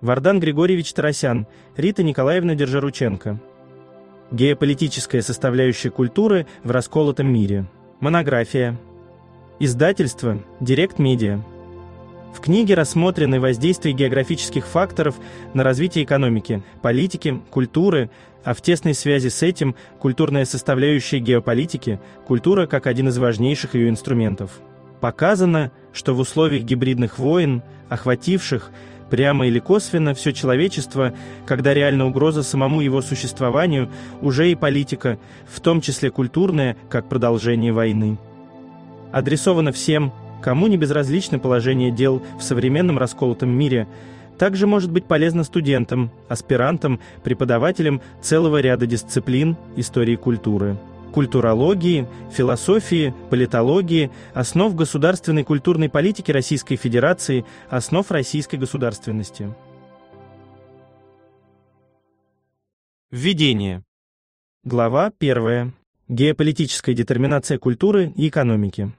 Вардан Григорьевич Тарасян, Рита Николаевна Держарученко. Геополитическая составляющая культуры в расколотом мире. Монография. Издательство «Директ Медиа». В книге рассмотрены воздействия географических факторов на развитие экономики, политики, культуры, а в тесной связи с этим культурная составляющая геополитики, культура как один из важнейших ее инструментов. Показано, что в условиях гибридных войн, охвативших Прямо или косвенно все человечество, когда реальна угроза самому его существованию, уже и политика, в том числе культурная, как продолжение войны. Адресовано всем, кому не безразлично положение дел в современном расколотом мире, также может быть полезно студентам, аспирантам, преподавателям целого ряда дисциплин истории культуры культурологии, философии, политологии, основ государственной культурной политики Российской Федерации, основ российской государственности. Введение. Глава 1. Геополитическая детерминация культуры и экономики.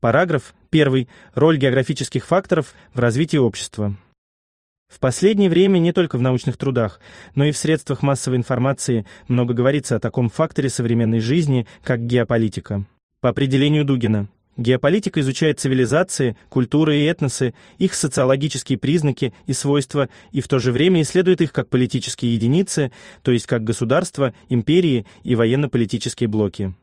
Параграф 1. Роль географических факторов в развитии общества. В последнее время не только в научных трудах, но и в средствах массовой информации много говорится о таком факторе современной жизни, как геополитика. По определению Дугина, геополитика изучает цивилизации, культуры и этносы, их социологические признаки и свойства, и в то же время исследует их как политические единицы, то есть как государства, империи и военно-политические блоки.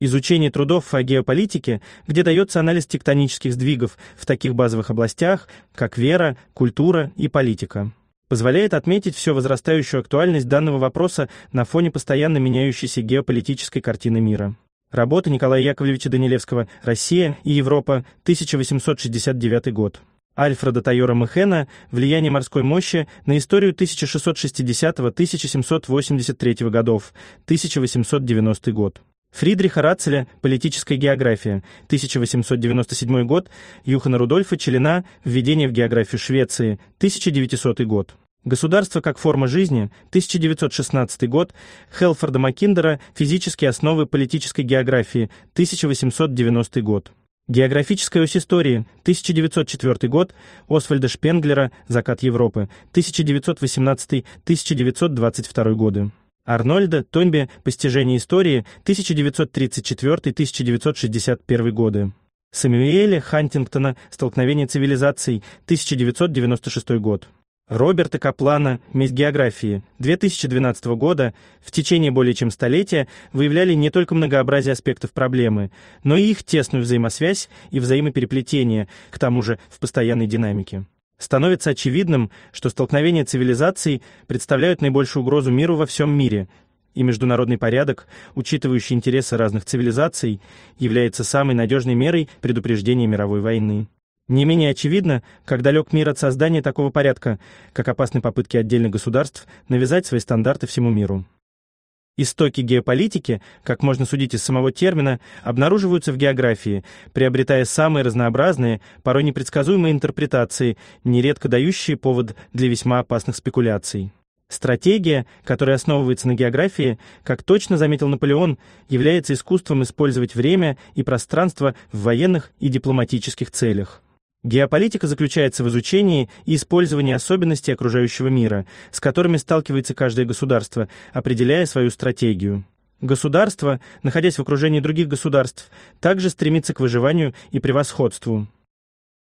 Изучение трудов о геополитике, где дается анализ тектонических сдвигов в таких базовых областях, как вера, культура и политика, позволяет отметить все возрастающую актуальность данного вопроса на фоне постоянно меняющейся геополитической картины мира. Работа Николая Яковлевича Данилевского «Россия и Европа. 1869 год». Альфреда Тайора Мехена «Влияние морской мощи на историю 1660-1783 годов. 1890 год». Фридриха Рацеля «Политическая география», 1897 год, Юхана Рудольфа Челина «Введение в географию Швеции», 1900 год. «Государство как форма жизни», 1916 год, Хелфорда Маккиндера «Физические основы политической географии», 1890 год. Географическая ось истории, 1904 год, Освальда Шпенглера «Закат Европы», 1918-1922 годы. Арнольда, Томби, «Постижение истории», 1934-1961 годы. Самюэля Хантингтона «Столкновение цивилизаций», 1996 год. Роберта Каплана «Месть географии» 2012 года в течение более чем столетия выявляли не только многообразие аспектов проблемы, но и их тесную взаимосвязь и взаимопереплетение, к тому же в постоянной динамике. Становится очевидным, что столкновения цивилизаций представляют наибольшую угрозу миру во всем мире, и международный порядок, учитывающий интересы разных цивилизаций, является самой надежной мерой предупреждения мировой войны. Не менее очевидно, как далек мир от создания такого порядка, как опасны попытки отдельных государств навязать свои стандарты всему миру. Истоки геополитики, как можно судить из самого термина, обнаруживаются в географии, приобретая самые разнообразные, порой непредсказуемые интерпретации, нередко дающие повод для весьма опасных спекуляций. Стратегия, которая основывается на географии, как точно заметил Наполеон, является искусством использовать время и пространство в военных и дипломатических целях. Геополитика заключается в изучении и использовании особенностей окружающего мира, с которыми сталкивается каждое государство, определяя свою стратегию. Государство, находясь в окружении других государств, также стремится к выживанию и превосходству.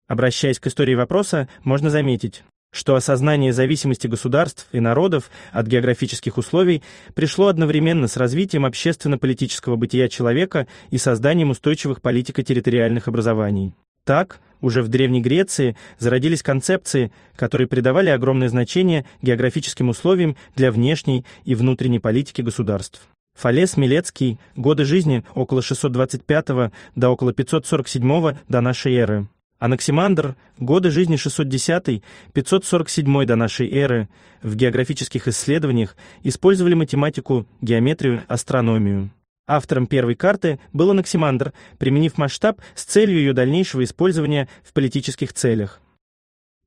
Обращаясь к истории вопроса, можно заметить, что осознание зависимости государств и народов от географических условий пришло одновременно с развитием общественно-политического бытия человека и созданием устойчивых политико-территориальных образований. Так, уже в Древней Греции зародились концепции, которые придавали огромное значение географическим условиям для внешней и внутренней политики государств. Фалес Милецкий. Годы жизни около 625 до около 547 до нашей эры. Анаксимандр. Годы жизни 610-547 до нашей эры. В географических исследованиях использовали математику, геометрию, астрономию. Автором первой карты был Анаксимандр, применив масштаб с целью ее дальнейшего использования в политических целях.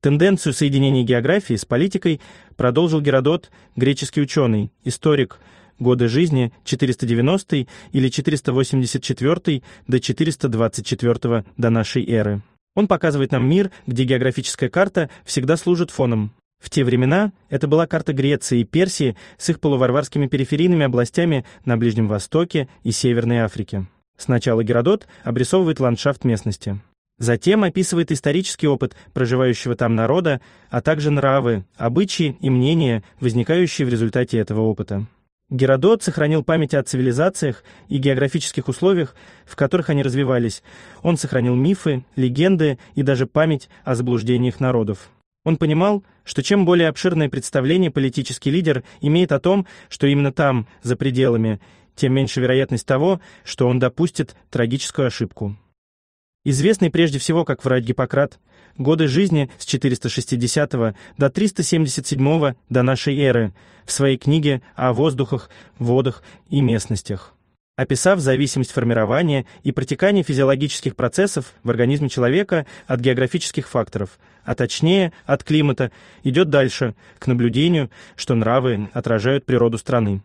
Тенденцию соединения географии с политикой продолжил Геродот, греческий ученый, историк, годы жизни 490 или 484 до 424 до нашей эры. Он показывает нам мир, где географическая карта всегда служит фоном. В те времена это была карта Греции и Персии с их полуварварскими периферийными областями на Ближнем Востоке и Северной Африке. Сначала Геродот обрисовывает ландшафт местности. Затем описывает исторический опыт проживающего там народа, а также нравы, обычаи и мнения, возникающие в результате этого опыта. Геродот сохранил память о цивилизациях и географических условиях, в которых они развивались. Он сохранил мифы, легенды и даже память о заблуждениях народов. Он понимал, что чем более обширное представление политический лидер имеет о том, что именно там, за пределами, тем меньше вероятность того, что он допустит трагическую ошибку. Известный прежде всего как врач Гиппократ, годы жизни с 460 до 377 до нашей эры в своей книге о воздухах, водах и местностях описав зависимость формирования и протекания физиологических процессов в организме человека от географических факторов, а точнее от климата, идет дальше, к наблюдению, что нравы отражают природу страны.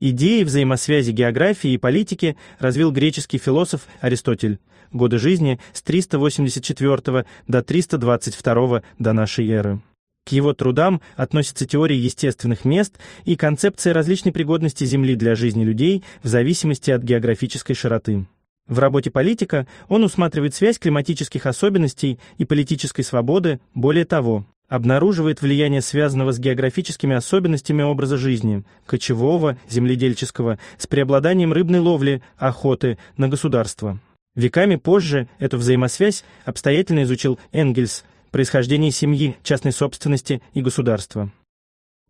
Идеи взаимосвязи географии и политики развил греческий философ Аристотель. Годы жизни с 384 до 322 до нашей эры. К его трудам относятся теории естественных мест и концепция различной пригодности Земли для жизни людей в зависимости от географической широты. В работе политика он усматривает связь климатических особенностей и политической свободы, более того, обнаруживает влияние связанного с географическими особенностями образа жизни – кочевого, земледельческого, с преобладанием рыбной ловли, охоты на государство. Веками позже эту взаимосвязь обстоятельно изучил Энгельс, происхождении семьи, частной собственности и государства.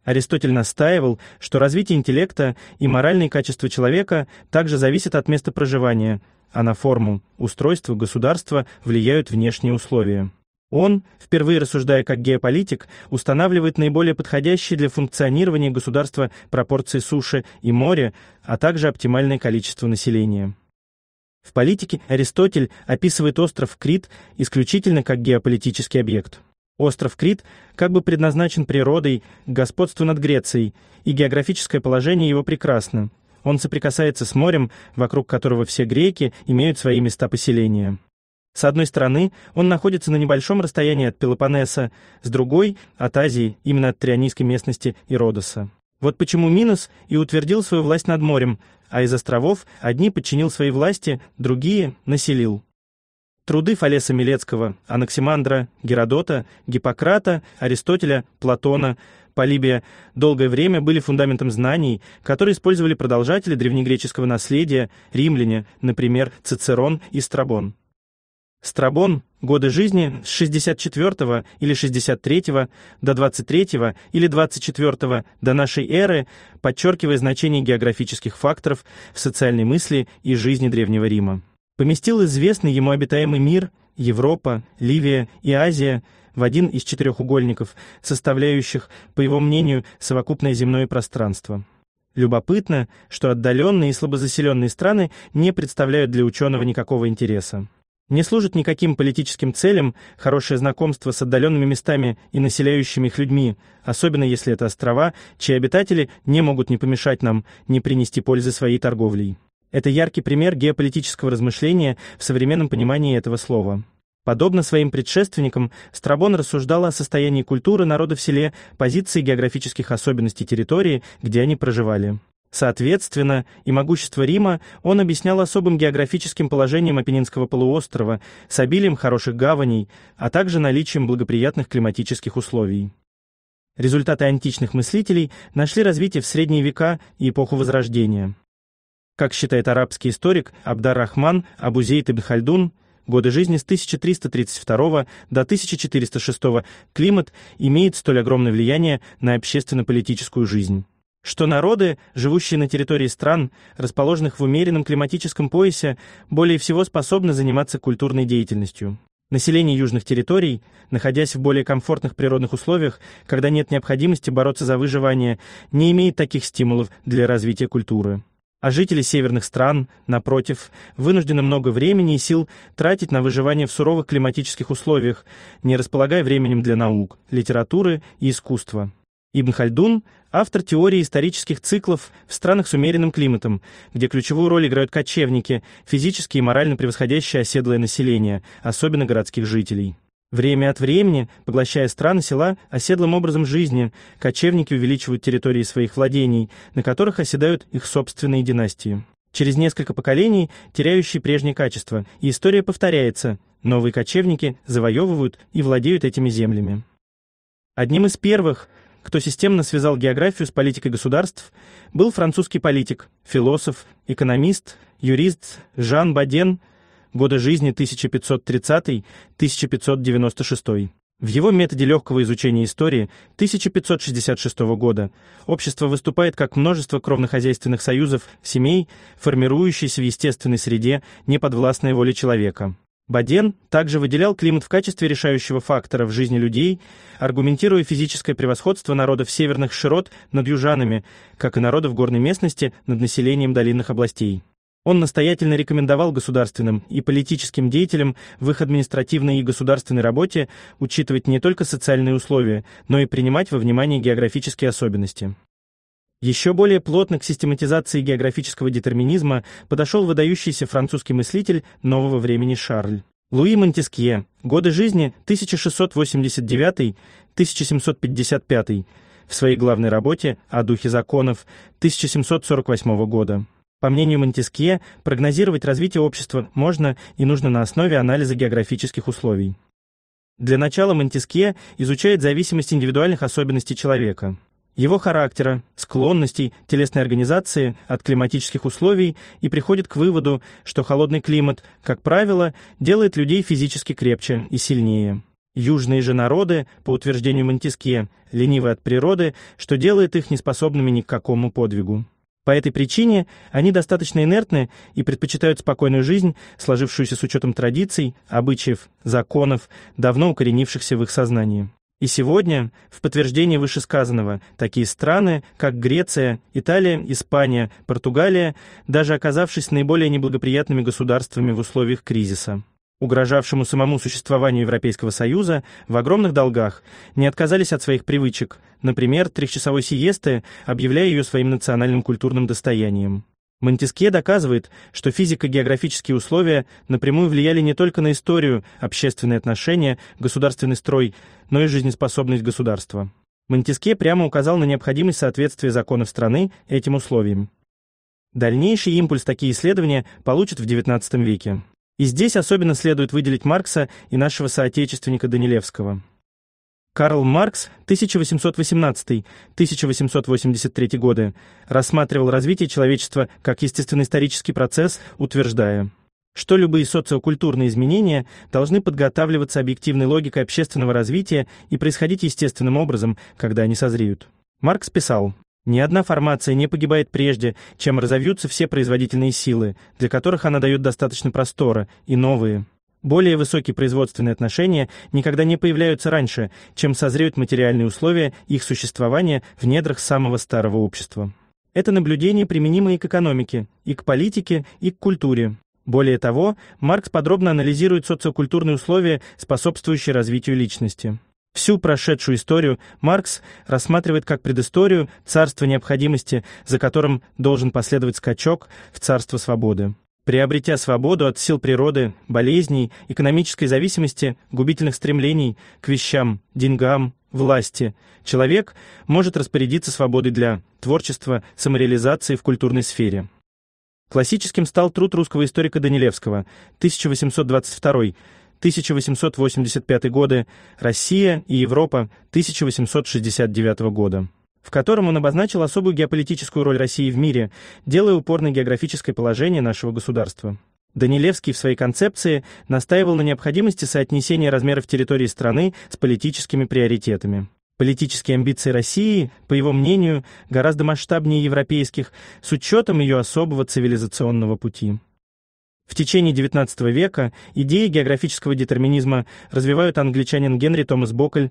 Аристотель настаивал, что развитие интеллекта и моральные качества человека также зависят от места проживания, а на форму, устройство государства влияют внешние условия. Он, впервые рассуждая как геополитик, устанавливает наиболее подходящие для функционирования государства пропорции суши и моря, а также оптимальное количество населения. В политике Аристотель описывает остров Крит исключительно как геополитический объект. Остров Крит как бы предназначен природой к господству над Грецией, и географическое положение его прекрасно. Он соприкасается с морем, вокруг которого все греки имеют свои места поселения. С одной стороны, он находится на небольшом расстоянии от Пелопоннеса, с другой — от Азии, именно от Трианийской местности и Родоса. Вот почему Минус и утвердил свою власть над морем, а из островов одни подчинил своей власти, другие населил. Труды Фалеса Милецкого, Анаксимандра, Геродота, Гиппократа, Аристотеля, Платона, Полибия долгое время были фундаментом знаний, которые использовали продолжатели древнегреческого наследия, римляне, например, Цицерон и Страбон. Страбон Годы жизни с 64 или 63 до 23 или 24 до нашей эры, подчеркивая значение географических факторов в социальной мысли и жизни Древнего Рима. Поместил известный ему обитаемый мир Европа, Ливия и Азия в один из четырехугольников, составляющих, по его мнению, совокупное земное пространство. Любопытно, что отдаленные и слабозаселенные страны не представляют для ученого никакого интереса не служит никаким политическим целям хорошее знакомство с отдаленными местами и населяющими их людьми, особенно если это острова, чьи обитатели не могут не помешать нам, не принести пользы своей торговлей. Это яркий пример геополитического размышления в современном понимании этого слова. Подобно своим предшественникам, Страбон рассуждал о состоянии культуры народа в селе, позиции географических особенностей территории, где они проживали. Соответственно, и могущество Рима он объяснял особым географическим положением Апеннинского полуострова, с обилием хороших гаваней, а также наличием благоприятных климатических условий. Результаты античных мыслителей нашли развитие в средние века и эпоху Возрождения. Как считает арабский историк Абдар Рахман Абузейт ибн Хальдун, годы жизни с 1332 до 1406 климат имеет столь огромное влияние на общественно-политическую жизнь что народы, живущие на территории стран, расположенных в умеренном климатическом поясе, более всего способны заниматься культурной деятельностью. Население южных территорий, находясь в более комфортных природных условиях, когда нет необходимости бороться за выживание, не имеет таких стимулов для развития культуры. А жители северных стран, напротив, вынуждены много времени и сил тратить на выживание в суровых климатических условиях, не располагая временем для наук, литературы и искусства. Ибн Хальдун – автор теории исторических циклов в странах с умеренным климатом, где ключевую роль играют кочевники, физически и морально превосходящее оседлое население, особенно городских жителей. Время от времени, поглощая страны села оседлым образом жизни, кочевники увеличивают территории своих владений, на которых оседают их собственные династии. Через несколько поколений теряющие прежние качества, и история повторяется. Новые кочевники завоевывают и владеют этими землями. Одним из первых – кто системно связал географию с политикой государств, был французский политик, философ, экономист, юрист Жан Баден, (годы жизни 1530-1596. В его методе легкого изучения истории 1566 года общество выступает как множество кровнохозяйственных союзов, семей, формирующихся в естественной среде, неподвластной воле человека. Баден также выделял климат в качестве решающего фактора в жизни людей, аргументируя физическое превосходство народов северных широт над южанами, как и народов горной местности над населением долинных областей. Он настоятельно рекомендовал государственным и политическим деятелям в их административной и государственной работе учитывать не только социальные условия, но и принимать во внимание географические особенности. Еще более плотно к систематизации географического детерминизма подошел выдающийся французский мыслитель нового времени Шарль. Луи Монтескье. Годы жизни 1689-1755. В своей главной работе «О духе законов» 1748 года. По мнению Монтескье, прогнозировать развитие общества можно и нужно на основе анализа географических условий. Для начала Монтескье изучает зависимость индивидуальных особенностей человека его характера, склонностей, телесной организации от климатических условий и приходит к выводу, что холодный климат, как правило, делает людей физически крепче и сильнее. Южные же народы, по утверждению Монтеске, ленивы от природы, что делает их неспособными ни к какому подвигу. По этой причине они достаточно инертны и предпочитают спокойную жизнь, сложившуюся с учетом традиций, обычаев, законов, давно укоренившихся в их сознании. И сегодня, в подтверждение вышесказанного, такие страны, как Греция, Италия, Испания, Португалия, даже оказавшись наиболее неблагоприятными государствами в условиях кризиса, угрожавшему самому существованию Европейского Союза, в огромных долгах, не отказались от своих привычек, например, трехчасовой сиесты, объявляя ее своим национальным культурным достоянием. Монтеске доказывает, что физико-географические условия напрямую влияли не только на историю, общественные отношения, государственный строй, но и жизнеспособность государства. Монтеске прямо указал на необходимость соответствия законов страны этим условиям. Дальнейший импульс такие исследования получат в XIX веке. И здесь особенно следует выделить Маркса и нашего соотечественника Данилевского. Карл Маркс 1818-1883 годы рассматривал развитие человечества как естественно-исторический процесс, утверждая что любые социокультурные изменения должны подготавливаться объективной логикой общественного развития и происходить естественным образом, когда они созреют. Маркс писал, «Ни одна формация не погибает прежде, чем разовьются все производительные силы, для которых она дает достаточно простора, и новые». Более высокие производственные отношения никогда не появляются раньше, чем созреют материальные условия их существования в недрах самого старого общества. Это наблюдение применимо и к экономике, и к политике, и к культуре. Более того, Маркс подробно анализирует социокультурные условия, способствующие развитию личности. Всю прошедшую историю Маркс рассматривает как предысторию царства необходимости, за которым должен последовать скачок в царство свободы. Приобретя свободу от сил природы, болезней, экономической зависимости, губительных стремлений к вещам, деньгам, власти, человек может распорядиться свободой для творчества, самореализации в культурной сфере. Классическим стал труд русского историка Данилевского 1822-1885 годы, Россия и Европа 1869 года в котором он обозначил особую геополитическую роль России в мире, делая упор на географическое положение нашего государства. Данилевский в своей концепции настаивал на необходимости соотнесения размеров территории страны с политическими приоритетами. Политические амбиции России, по его мнению, гораздо масштабнее европейских, с учетом ее особого цивилизационного пути. В течение XIX века идеи географического детерминизма развивают англичанин Генри Томас Боккель,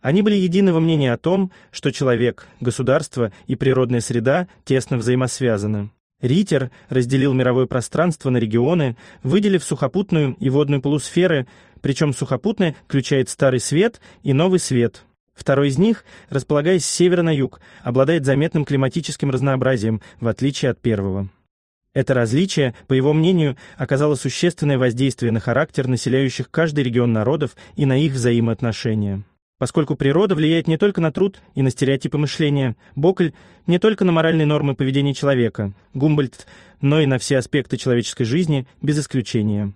Они были единого мнения о том, что человек, государство и природная среда тесно взаимосвязаны. Ритер разделил мировое пространство на регионы, выделив сухопутную и водную полусферы, причем сухопутная включает старый свет и новый свет. Второй из них, располагаясь с севера на юг, обладает заметным климатическим разнообразием, в отличие от первого. Это различие, по его мнению, оказало существенное воздействие на характер населяющих каждый регион народов и на их взаимоотношения поскольку природа влияет не только на труд и на стереотипы мышления, Бокль не только на моральные нормы поведения человека, Гумбольд, но и на все аспекты человеческой жизни без исключения.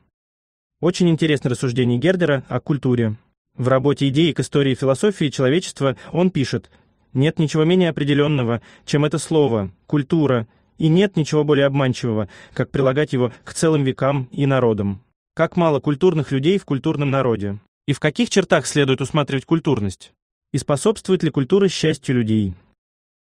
Очень интересно рассуждение Гердера о культуре. В работе «Идеи к истории и философии человечества» он пишет «Нет ничего менее определенного, чем это слово «культура», и нет ничего более обманчивого, как прилагать его к целым векам и народам. Как мало культурных людей в культурном народе. И в каких чертах следует усматривать культурность? И способствует ли культура счастью людей?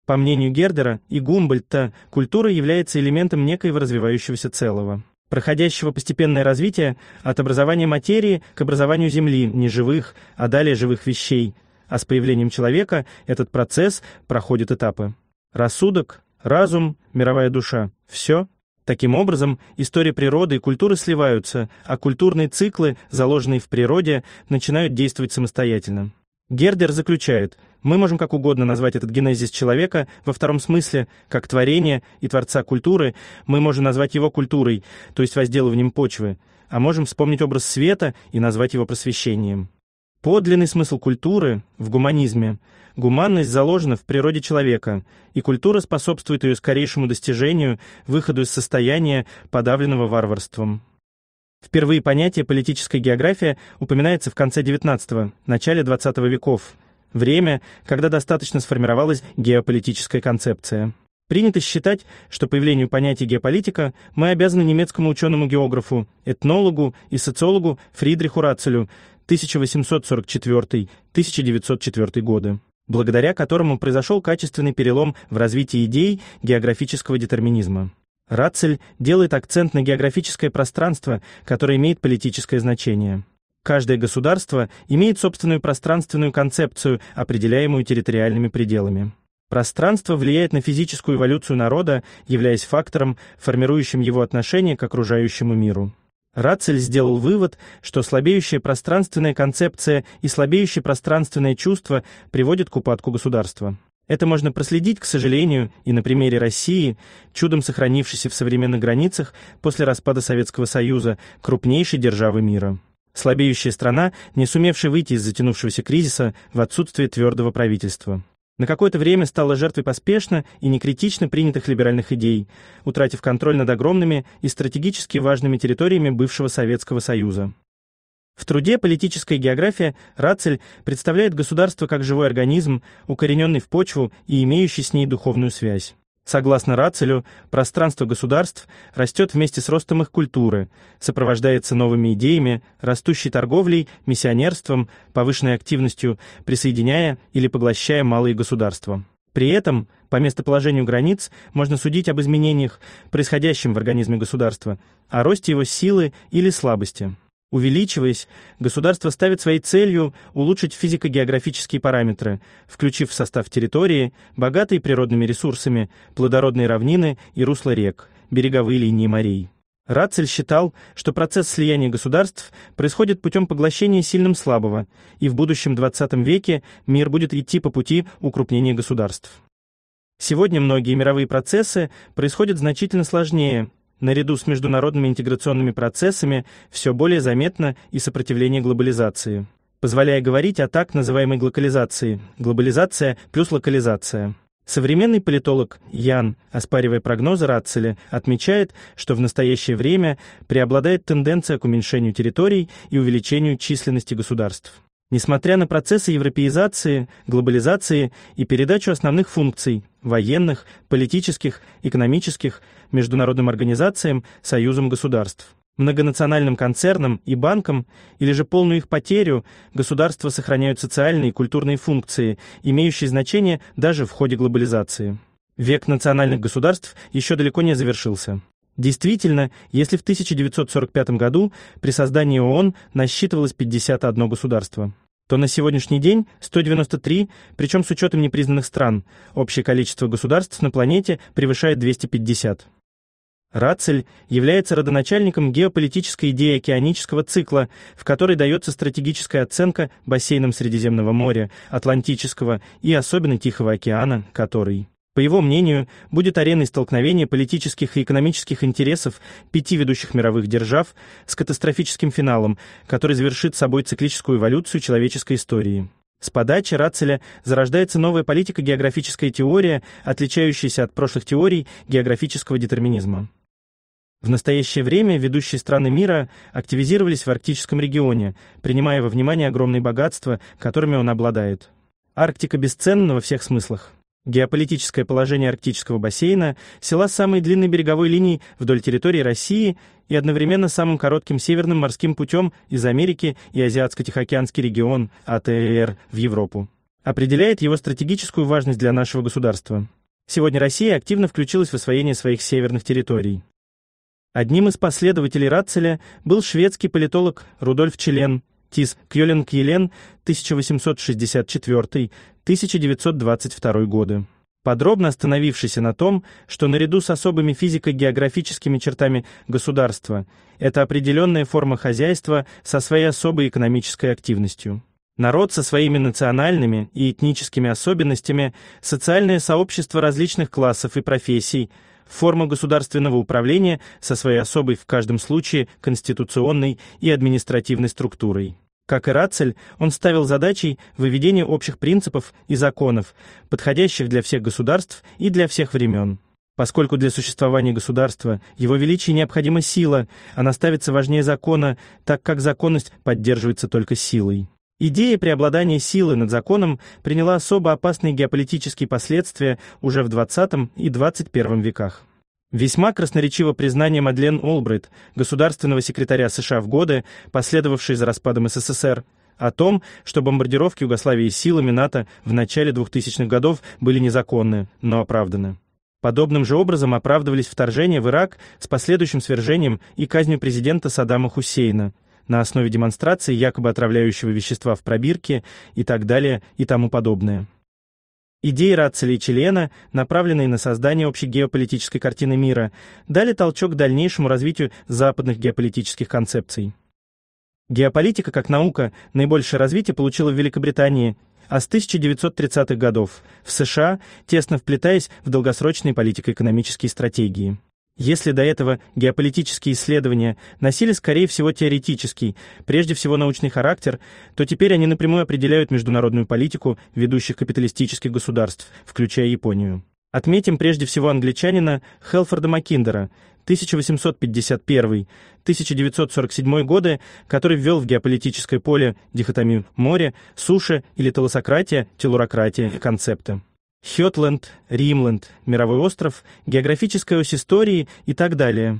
По мнению Гердера и Гумбольдта, культура является элементом некоего развивающегося целого, проходящего постепенное развитие от образования материи к образованию Земли, неживых, а далее живых вещей, а с появлением человека этот процесс проходит этапы. Рассудок, разум, мировая душа – все Таким образом, история природы и культуры сливаются, а культурные циклы, заложенные в природе, начинают действовать самостоятельно. Гердер заключает, мы можем как угодно назвать этот генезис человека во втором смысле, как творение и творца культуры, мы можем назвать его культурой, то есть возделыванием почвы, а можем вспомнить образ света и назвать его просвещением. Подлинный смысл культуры в гуманизме. Гуманность заложена в природе человека, и культура способствует ее скорейшему достижению, выходу из состояния, подавленного варварством. Впервые понятие «политическая география» упоминается в конце XIX – начале XX веков, время, когда достаточно сформировалась геополитическая концепция. Принято считать, что появлению понятия геополитика мы обязаны немецкому ученому-географу, этнологу и социологу Фридриху Рацелю 1844-1904 годы, благодаря которому произошел качественный перелом в развитии идей географического детерминизма. Рацель делает акцент на географическое пространство, которое имеет политическое значение. Каждое государство имеет собственную пространственную концепцию, определяемую территориальными пределами. Пространство влияет на физическую эволюцию народа, являясь фактором, формирующим его отношение к окружающему миру. Рацель сделал вывод, что слабеющая пространственная концепция и слабеющее пространственное чувство приводят к упадку государства. Это можно проследить, к сожалению, и на примере России, чудом сохранившейся в современных границах после распада Советского Союза, крупнейшей державы мира. Слабеющая страна, не сумевшая выйти из затянувшегося кризиса в отсутствие твердого правительства на какое-то время стала жертвой поспешно и некритично принятых либеральных идей, утратив контроль над огромными и стратегически важными территориями бывшего Советского Союза. В труде «Политическая география» Рацель представляет государство как живой организм, укорененный в почву и имеющий с ней духовную связь. Согласно Рацелю, пространство государств растет вместе с ростом их культуры, сопровождается новыми идеями, растущей торговлей, миссионерством, повышенной активностью, присоединяя или поглощая малые государства. При этом, по местоположению границ, можно судить об изменениях, происходящем в организме государства, о росте его силы или слабости. Увеличиваясь, государство ставит своей целью улучшить физико-географические параметры, включив в состав территории богатые природными ресурсами, плодородные равнины и русла рек, береговые линии морей. Рацель считал, что процесс слияния государств происходит путем поглощения сильным слабого, и в будущем 20 веке мир будет идти по пути укрупнения государств. Сегодня многие мировые процессы происходят значительно сложнее – наряду с международными интеграционными процессами все более заметно и сопротивление глобализации, позволяя говорить о так называемой глокализации, глобализация плюс локализация. Современный политолог Ян, оспаривая прогнозы Рацеля, отмечает, что в настоящее время преобладает тенденция к уменьшению территорий и увеличению численности государств. Несмотря на процессы европеизации, глобализации и передачу основных функций – военных, политических, экономических – международным организациям, союзам государств многонациональным концернам и банкам, или же полную их потерю, государства сохраняют социальные и культурные функции, имеющие значение даже в ходе глобализации. Век национальных государств еще далеко не завершился. Действительно, если в 1945 году при создании ООН насчитывалось 51 государство, то на сегодняшний день 193, причем с учетом непризнанных стран, общее количество государств на планете превышает 250. Рацель является родоначальником геополитической идеи океанического цикла, в которой дается стратегическая оценка бассейнам Средиземного моря, Атлантического и особенно Тихого океана, который, по его мнению, будет ареной столкновения политических и экономических интересов пяти ведущих мировых держав с катастрофическим финалом, который завершит собой циклическую эволюцию человеческой истории. С подачи Рацеля зарождается новая политика географическая теория, отличающаяся от прошлых теорий географического детерминизма. В настоящее время ведущие страны мира активизировались в арктическом регионе, принимая во внимание огромные богатства, которыми он обладает. Арктика бесценна во всех смыслах. Геополитическое положение арктического бассейна села с самой длинной береговой линией вдоль территории России и одновременно самым коротким северным морским путем из Америки и Азиатско-Тихоокеанский регион АТР в Европу. Определяет его стратегическую важность для нашего государства. Сегодня Россия активно включилась в освоение своих северных территорий. Одним из последователей Ратцеля был шведский политолог Рудольф Челен, Тис Кьёлинг Елен 1864-1922 годы. Подробно остановившийся на том, что наряду с особыми физико-географическими чертами государства это определенная форма хозяйства со своей особой экономической активностью. Народ со своими национальными и этническими особенностями, социальное сообщество различных классов и профессий – форма государственного управления со своей особой в каждом случае конституционной и административной структурой. Как и Рацель, он ставил задачей выведение общих принципов и законов, подходящих для всех государств и для всех времен. Поскольку для существования государства его величие необходима сила, она ставится важнее закона, так как законность поддерживается только силой. Идея преобладания силы над законом приняла особо опасные геополитические последствия уже в 20 и 21 веках. Весьма красноречиво признание Мадлен Олбрайт, государственного секретаря США в годы, последовавшие за распадом СССР, о том, что бомбардировки Югославии силами НАТО в начале 2000-х годов были незаконны, но оправданы. Подобным же образом оправдывались вторжения в Ирак с последующим свержением и казнью президента Саддама Хусейна – на основе демонстрации якобы отравляющего вещества в пробирке и так далее и тому подобное. Идеи Рацеля и Члена, направленные на создание общей геополитической картины мира, дали толчок к дальнейшему развитию западных геополитических концепций. Геополитика как наука наибольшее развитие получила в Великобритании, а с 1930-х годов в США, тесно вплетаясь в долгосрочные политико-экономические стратегии. Если до этого геополитические исследования носили, скорее всего, теоретический, прежде всего научный характер, то теперь они напрямую определяют международную политику ведущих капиталистических государств, включая Японию. Отметим прежде всего англичанина Хелфорда Маккиндера, 1851-1947 годы, который ввел в геополитическое поле дихотомию море, суши или толосократия, телурократия концепты. Хетленд, Римланд, Мировой остров, географическая ось истории и так далее.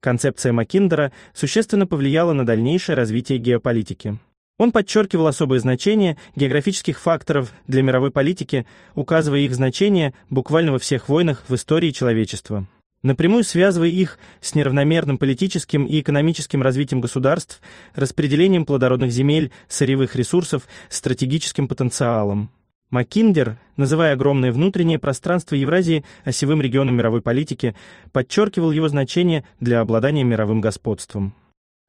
Концепция Маккиндера существенно повлияла на дальнейшее развитие геополитики. Он подчеркивал особое значение географических факторов для мировой политики, указывая их значение буквально во всех войнах в истории человечества напрямую связывая их с неравномерным политическим и экономическим развитием государств, распределением плодородных земель, сырьевых ресурсов, стратегическим потенциалом. Маккиндер, называя огромное внутреннее пространство Евразии осевым регионом мировой политики, подчеркивал его значение для обладания мировым господством.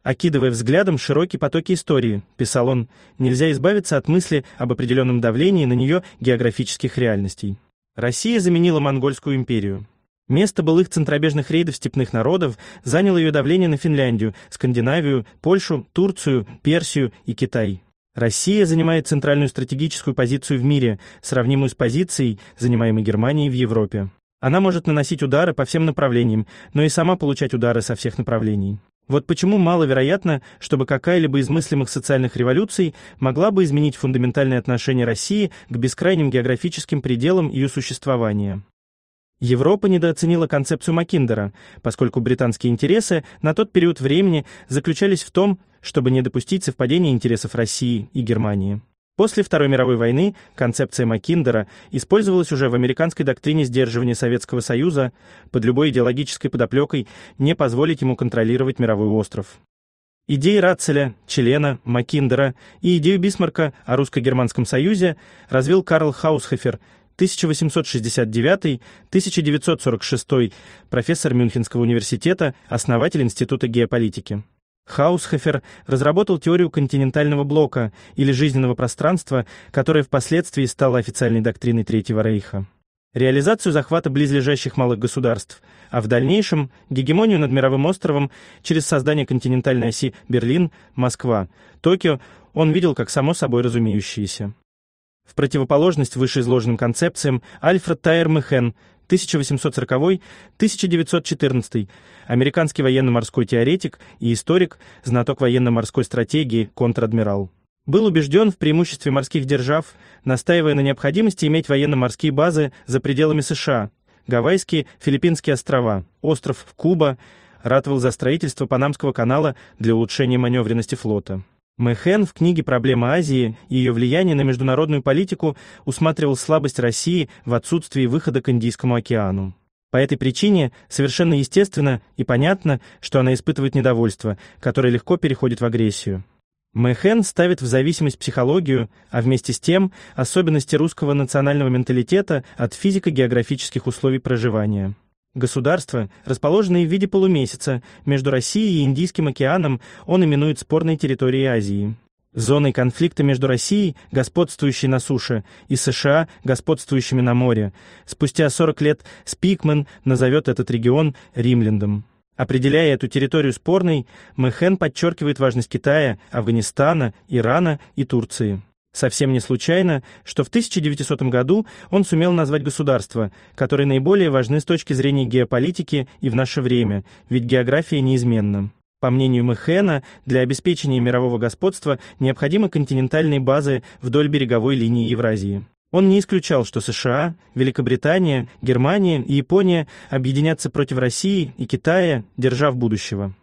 «Окидывая взглядом широкие потоки истории», — писал он, — «нельзя избавиться от мысли об определенном давлении на нее географических реальностей». Россия заменила Монгольскую империю. Место былых центробежных рейдов степных народов заняло ее давление на Финляндию, Скандинавию, Польшу, Турцию, Персию и Китай. Россия занимает центральную стратегическую позицию в мире, сравнимую с позицией, занимаемой Германией в Европе. Она может наносить удары по всем направлениям, но и сама получать удары со всех направлений. Вот почему маловероятно, чтобы какая-либо из мыслимых социальных революций могла бы изменить фундаментальное отношение России к бескрайним географическим пределам ее существования. Европа недооценила концепцию Макиндера, поскольку британские интересы на тот период времени заключались в том, чтобы не допустить совпадения интересов России и Германии. После Второй мировой войны концепция Макиндера использовалась уже в американской доктрине сдерживания Советского Союза под любой идеологической подоплекой не позволить ему контролировать мировой остров. Идеи Ратцеля, Члена, Макиндера и идею Бисмарка о русско-германском союзе развил Карл Хаусхефер 1869-1946, профессор Мюнхенского университета, основатель Института геополитики. Хаусхефер разработал теорию континентального блока или жизненного пространства, которая впоследствии стала официальной доктриной Третьего Рейха. Реализацию захвата близлежащих малых государств, а в дальнейшем гегемонию над мировым островом через создание континентальной оси Берлин-Москва-Токио он видел как само собой разумеющееся. В противоположность вышеизложенным концепциям Альфред Тайер Мехен 1840-1914, американский военно-морской теоретик и историк, знаток военно-морской стратегии, контр-адмирал. Был убежден в преимуществе морских держав, настаивая на необходимости иметь военно-морские базы за пределами США, Гавайские, Филиппинские острова, остров Куба, ратовал за строительство Панамского канала для улучшения маневренности флота. Мэхэн в книге «Проблема Азии» и ее влияние на международную политику усматривал слабость России в отсутствии выхода к Индийскому океану. По этой причине совершенно естественно и понятно, что она испытывает недовольство, которое легко переходит в агрессию. Мэхэн ставит в зависимость психологию, а вместе с тем особенности русского национального менталитета от физико-географических условий проживания. Государство, расположенное в виде полумесяца между Россией и Индийским океаном, он именует спорной территорией Азии. Зоной конфликта между Россией, господствующей на суше, и США, господствующими на море. Спустя 40 лет Спикман назовет этот регион Римлендом. Определяя эту территорию спорной, Мэхэн подчеркивает важность Китая, Афганистана, Ирана и Турции. Совсем не случайно, что в 1900 году он сумел назвать государства, которые наиболее важны с точки зрения геополитики и в наше время, ведь география неизменна. По мнению Мэхена, для обеспечения мирового господства необходимы континентальные базы вдоль береговой линии Евразии. Он не исключал, что США, Великобритания, Германия и Япония объединятся против России и Китая, держав будущего.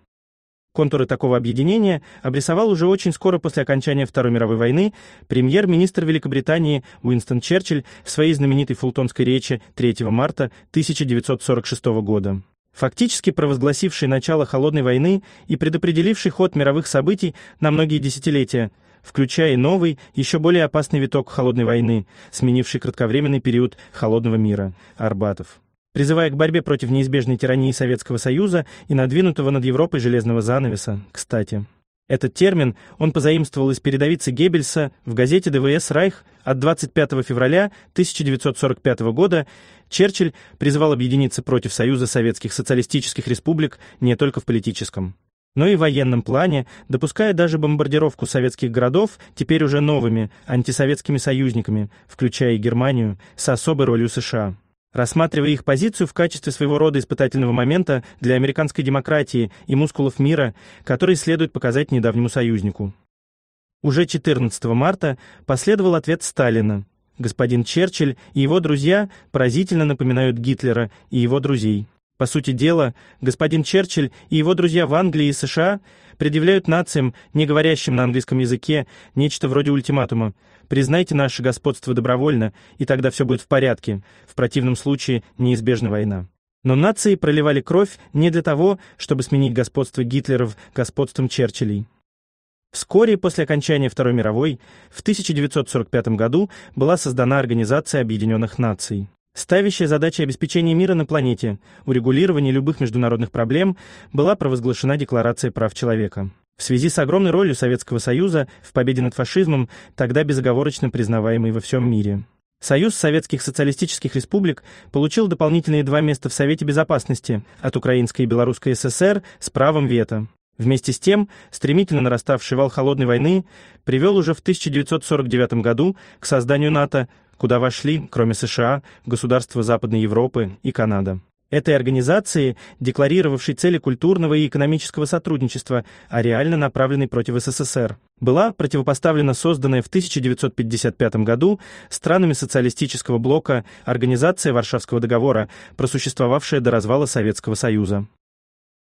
Контуры такого объединения обрисовал уже очень скоро после окончания Второй мировой войны премьер-министр Великобритании Уинстон Черчилль в своей знаменитой фултонской речи 3 марта 1946 года. Фактически провозгласивший начало Холодной войны и предопределивший ход мировых событий на многие десятилетия, включая и новый, еще более опасный виток Холодной войны, сменивший кратковременный период Холодного мира – Арбатов призывая к борьбе против неизбежной тирании Советского Союза и надвинутого над Европой железного занавеса, кстати. Этот термин он позаимствовал из передовицы Геббельса в газете ДВС «Райх» от 25 февраля 1945 года. Черчилль призвал объединиться против Союза Советских Социалистических Республик не только в политическом, но и в военном плане, допуская даже бомбардировку советских городов теперь уже новыми антисоветскими союзниками, включая и Германию, с особой ролью США рассматривая их позицию в качестве своего рода испытательного момента для американской демократии и мускулов мира, которые следует показать недавнему союзнику. Уже 14 марта последовал ответ Сталина. Господин Черчилль и его друзья поразительно напоминают Гитлера и его друзей. По сути дела, господин Черчилль и его друзья в Англии и США предъявляют нациям, не говорящим на английском языке, нечто вроде ультиматума. Признайте наше господство добровольно, и тогда все будет в порядке. В противном случае неизбежна война. Но нации проливали кровь не для того, чтобы сменить господство Гитлеров господством Черчиллей. Вскоре после окончания Второй мировой в 1945 году была создана Организация Объединенных Наций, ставящая задачи обеспечения мира на планете, урегулирования любых международных проблем, была провозглашена Декларация прав человека в связи с огромной ролью Советского Союза в победе над фашизмом, тогда безоговорочно признаваемой во всем мире. Союз Советских Социалистических Республик получил дополнительные два места в Совете Безопасности от Украинской и Белорусской ССР с правом вето. Вместе с тем, стремительно нараставший вал холодной войны привел уже в 1949 году к созданию НАТО, куда вошли, кроме США, государства Западной Европы и Канада этой организации, декларировавшей цели культурного и экономического сотрудничества, а реально направленной против СССР, была противопоставлена созданная в 1955 году странами социалистического блока Организация Варшавского договора, просуществовавшая до развала Советского Союза.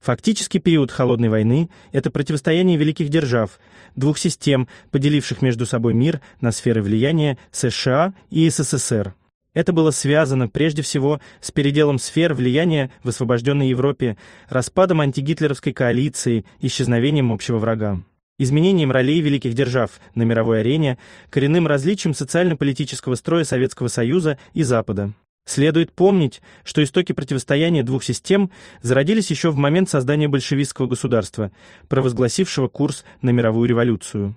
Фактически период Холодной войны – это противостояние великих держав, двух систем, поделивших между собой мир на сферы влияния США и СССР. Это было связано прежде всего с переделом сфер влияния в освобожденной Европе, распадом антигитлеровской коалиции, исчезновением общего врага, изменением ролей великих держав на мировой арене, коренным различием социально-политического строя Советского Союза и Запада. Следует помнить, что истоки противостояния двух систем зародились еще в момент создания большевистского государства, провозгласившего курс на мировую революцию.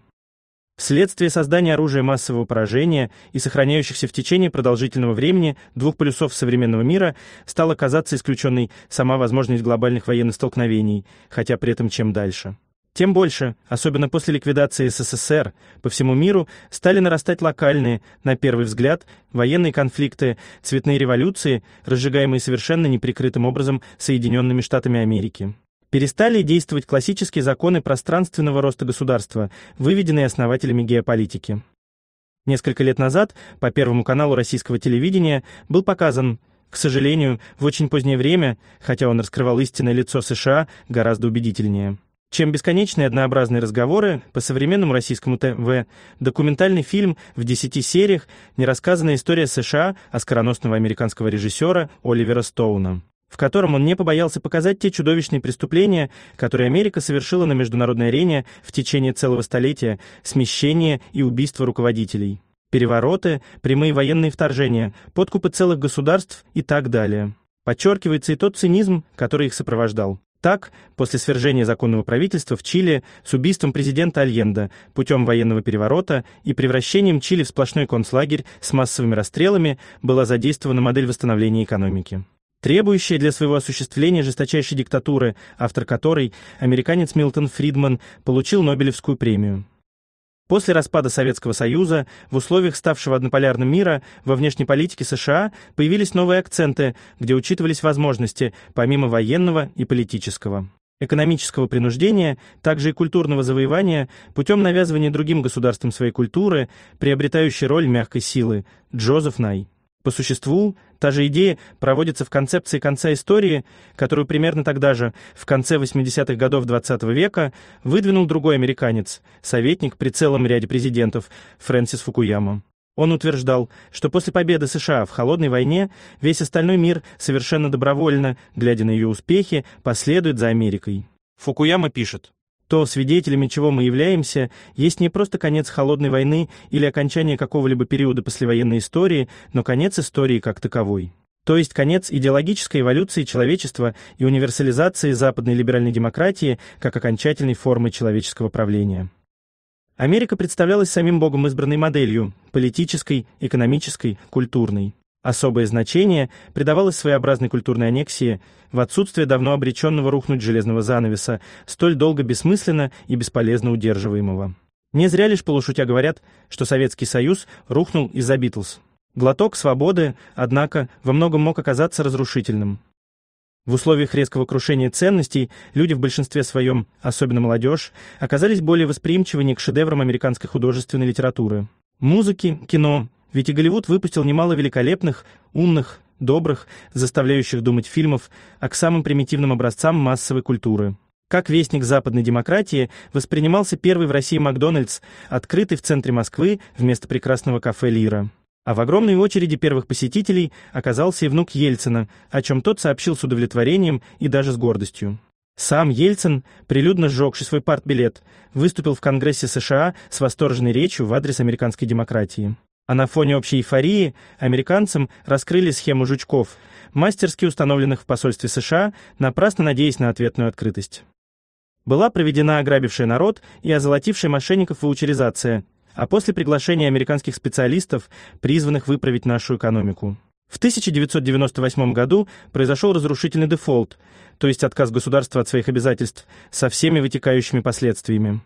Вследствие создания оружия массового поражения и сохраняющихся в течение продолжительного времени двух полюсов современного мира стала казаться исключенной сама возможность глобальных военных столкновений, хотя при этом чем дальше. Тем больше, особенно после ликвидации СССР, по всему миру стали нарастать локальные, на первый взгляд, военные конфликты, цветные революции, разжигаемые совершенно неприкрытым образом Соединенными Штатами Америки перестали действовать классические законы пространственного роста государства, выведенные основателями геополитики. Несколько лет назад по Первому каналу российского телевидения был показан, к сожалению, в очень позднее время, хотя он раскрывал истинное лицо США гораздо убедительнее. Чем бесконечные однообразные разговоры по современному российскому ТВ, документальный фильм в 10 сериях «Нерассказанная история США» оскароносного а американского режиссера Оливера Стоуна в котором он не побоялся показать те чудовищные преступления, которые Америка совершила на международной арене в течение целого столетия, смещение и убийство руководителей, перевороты, прямые военные вторжения, подкупы целых государств и так далее. Подчеркивается и тот цинизм, который их сопровождал. Так, после свержения законного правительства в Чили с убийством президента Альенда путем военного переворота и превращением Чили в сплошной концлагерь с массовыми расстрелами была задействована модель восстановления экономики требующая для своего осуществления жесточайшей диктатуры, автор которой, американец Милтон Фридман, получил Нобелевскую премию. После распада Советского Союза, в условиях ставшего однополярным мира, во внешней политике США появились новые акценты, где учитывались возможности, помимо военного и политического. Экономического принуждения, также и культурного завоевания путем навязывания другим государствам своей культуры, приобретающей роль мягкой силы. Джозеф Най. По существу, та же идея проводится в концепции конца истории, которую примерно тогда же, в конце 80-х годов XX -го века, выдвинул другой американец, советник при целом ряде президентов, Фрэнсис Фукуяма. Он утверждал, что после победы США в холодной войне весь остальной мир совершенно добровольно, глядя на ее успехи, последует за Америкой. Фукуяма пишет, то свидетелями чего мы являемся, есть не просто конец холодной войны или окончание какого-либо периода послевоенной истории, но конец истории как таковой. То есть конец идеологической эволюции человечества и универсализации западной либеральной демократии как окончательной формы человеческого правления. Америка представлялась самим Богом избранной моделью – политической, экономической, культурной. Особое значение придавалось своеобразной культурной аннексии в отсутствие давно обреченного рухнуть железного занавеса, столь долго бессмысленно и бесполезно удерживаемого. Не зря лишь полушутя говорят, что Советский Союз рухнул из-за Битлз. Глоток свободы, однако, во многом мог оказаться разрушительным. В условиях резкого крушения ценностей люди в большинстве своем, особенно молодежь, оказались более восприимчивы не к шедеврам американской художественной литературы. Музыки, кино, ведь и Голливуд выпустил немало великолепных, умных, добрых, заставляющих думать фильмов, а к самым примитивным образцам массовой культуры. Как вестник западной демократии воспринимался первый в России Макдональдс, открытый в центре Москвы вместо прекрасного кафе «Лира». А в огромной очереди первых посетителей оказался и внук Ельцина, о чем тот сообщил с удовлетворением и даже с гордостью. Сам Ельцин, прилюдно сжегший свой партбилет, выступил в Конгрессе США с восторженной речью в адрес американской демократии. А на фоне общей эйфории американцам раскрыли схему жучков, мастерски установленных в посольстве США, напрасно надеясь на ответную открытость. Была проведена ограбившая народ и озолотившая мошенников ваучеризация, а после приглашения американских специалистов, призванных выправить нашу экономику. В 1998 году произошел разрушительный дефолт, то есть отказ государства от своих обязательств со всеми вытекающими последствиями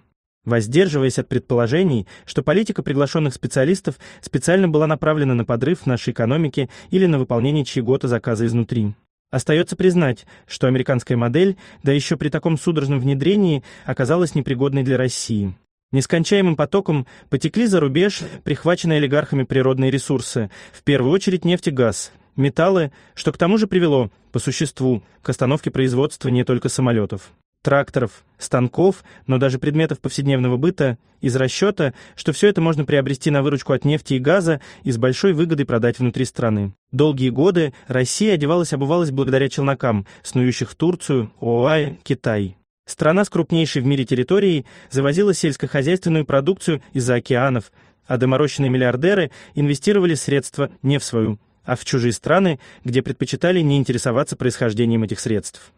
воздерживаясь от предположений, что политика приглашенных специалистов специально была направлена на подрыв нашей экономики или на выполнение чьего-то заказа изнутри. Остается признать, что американская модель, да еще при таком судорожном внедрении, оказалась непригодной для России. Нескончаемым потоком потекли за рубеж прихваченные олигархами природные ресурсы, в первую очередь нефть и газ, металлы, что к тому же привело, по существу, к остановке производства не только самолетов тракторов, станков, но даже предметов повседневного быта, из расчета, что все это можно приобрести на выручку от нефти и газа и с большой выгодой продать внутри страны. Долгие годы Россия одевалась-обувалась благодаря челнокам, снующих в Турцию, ОАЭ, Китай. Страна с крупнейшей в мире территорией завозила сельскохозяйственную продукцию из-за океанов, а доморощенные миллиардеры инвестировали средства не в свою, а в чужие страны, где предпочитали не интересоваться происхождением этих средств.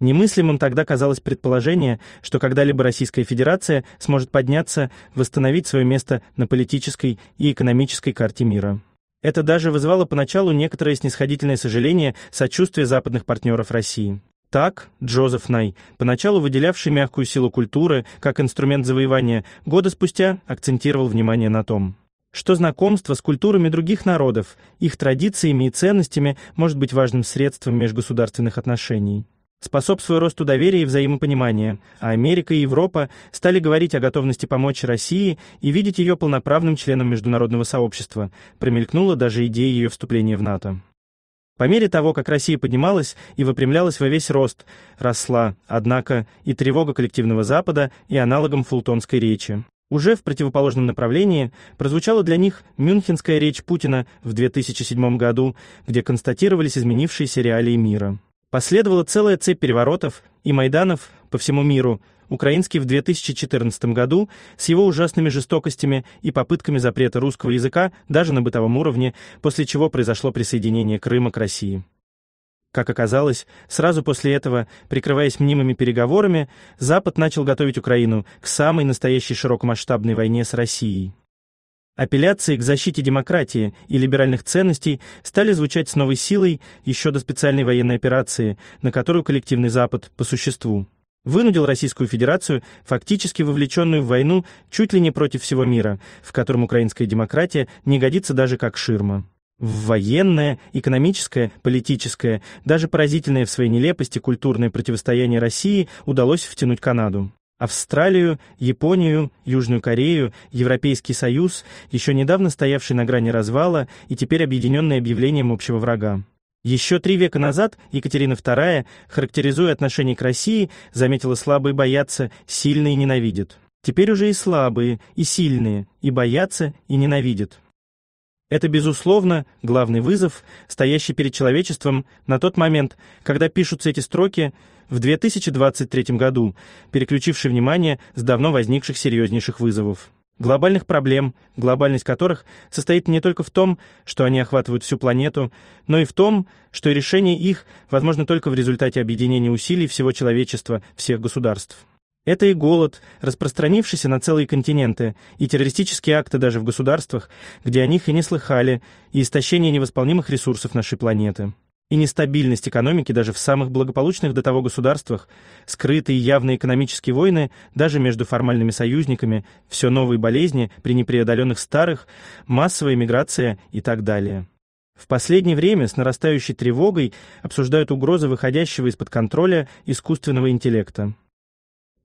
Немыслимым тогда казалось предположение, что когда-либо Российская Федерация сможет подняться, восстановить свое место на политической и экономической карте мира. Это даже вызывало поначалу некоторое снисходительное сожаление, сочувствия западных партнеров России. Так, Джозеф Най, поначалу выделявший мягкую силу культуры как инструмент завоевания, года спустя акцентировал внимание на том, что знакомство с культурами других народов, их традициями и ценностями может быть важным средством межгосударственных отношений способствуя росту доверия и взаимопонимания, а Америка и Европа стали говорить о готовности помочь России и видеть ее полноправным членом международного сообщества, промелькнула даже идея ее вступления в НАТО. По мере того, как Россия поднималась и выпрямлялась во весь рост, росла, однако, и тревога коллективного Запада и аналогом фултонской речи. Уже в противоположном направлении прозвучала для них Мюнхенская речь Путина в 2007 году, где констатировались изменившиеся реалии мира. Последовала целая цепь переворотов и майданов по всему миру, украинский в 2014 году с его ужасными жестокостями и попытками запрета русского языка даже на бытовом уровне, после чего произошло присоединение Крыма к России. Как оказалось, сразу после этого, прикрываясь мнимыми переговорами, Запад начал готовить Украину к самой настоящей широкомасштабной войне с Россией. Апелляции к защите демократии и либеральных ценностей стали звучать с новой силой еще до специальной военной операции, на которую коллективный Запад по существу вынудил Российскую Федерацию, фактически вовлеченную в войну чуть ли не против всего мира, в котором украинская демократия не годится даже как ширма. В военное, экономическое, политическое, даже поразительное в своей нелепости культурное противостояние России удалось втянуть Канаду. Австралию, Японию, Южную Корею, Европейский Союз, еще недавно стоявший на грани развала и теперь объединенный объявлением общего врага. Еще три века назад Екатерина II, характеризуя отношение к России, заметила слабые боятся, сильные ненавидят. Теперь уже и слабые, и сильные, и боятся, и ненавидят. Это, безусловно, главный вызов, стоящий перед человечеством на тот момент, когда пишутся эти строки – в 2023 году, переключивший внимание с давно возникших серьезнейших вызовов. Глобальных проблем, глобальность которых состоит не только в том, что они охватывают всю планету, но и в том, что решение их возможно только в результате объединения усилий всего человечества, всех государств. Это и голод, распространившийся на целые континенты, и террористические акты даже в государствах, где о них и не слыхали, и истощение невосполнимых ресурсов нашей планеты и нестабильность экономики даже в самых благополучных до того государствах, скрытые явные экономические войны даже между формальными союзниками, все новые болезни при непреодоленных старых, массовая миграция и так далее. В последнее время с нарастающей тревогой обсуждают угрозы выходящего из-под контроля искусственного интеллекта.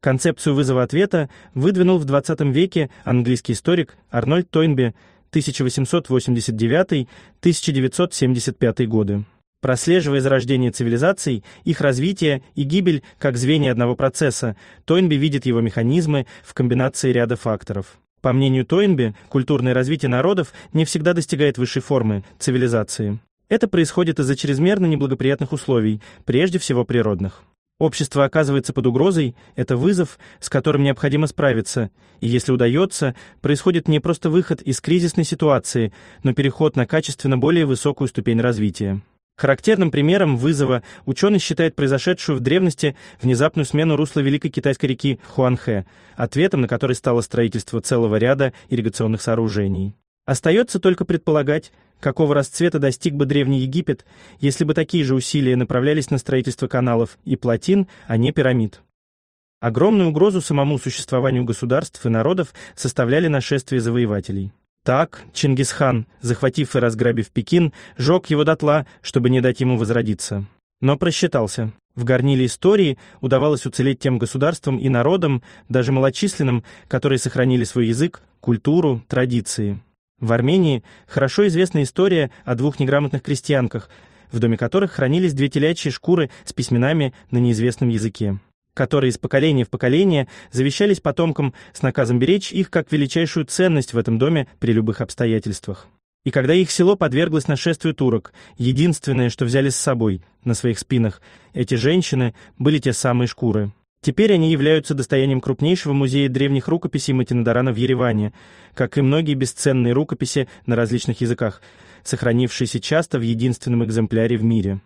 Концепцию вызова-ответа выдвинул в 20 веке английский историк Арнольд Тойнби 1889-1975 годы. Прослеживая зарождение цивилизаций, их развитие и гибель как звенья одного процесса, Тойнби видит его механизмы в комбинации ряда факторов. По мнению Тойнби, культурное развитие народов не всегда достигает высшей формы – цивилизации. Это происходит из-за чрезмерно неблагоприятных условий, прежде всего природных. Общество оказывается под угрозой, это вызов, с которым необходимо справиться, и если удается, происходит не просто выход из кризисной ситуации, но переход на качественно более высокую ступень развития. Характерным примером вызова ученый считает произошедшую в древности внезапную смену русла Великой Китайской реки Хуанхэ, ответом на который стало строительство целого ряда ирригационных сооружений. Остается только предполагать, какого расцвета достиг бы Древний Египет, если бы такие же усилия направлялись на строительство каналов и плотин, а не пирамид. Огромную угрозу самому существованию государств и народов составляли нашествия завоевателей. Так Чингисхан, захватив и разграбив Пекин, жег его дотла, чтобы не дать ему возродиться. Но просчитался. В горниле истории удавалось уцелеть тем государствам и народам, даже малочисленным, которые сохранили свой язык, культуру, традиции. В Армении хорошо известна история о двух неграмотных крестьянках, в доме которых хранились две телячьи шкуры с письменами на неизвестном языке которые из поколения в поколение завещались потомкам с наказом беречь их как величайшую ценность в этом доме при любых обстоятельствах. И когда их село подверглось нашествию турок, единственное, что взяли с собой на своих спинах, эти женщины были те самые шкуры. Теперь они являются достоянием крупнейшего музея древних рукописей Матинодарана в Ереване, как и многие бесценные рукописи на различных языках, сохранившиеся часто в единственном экземпляре в мире.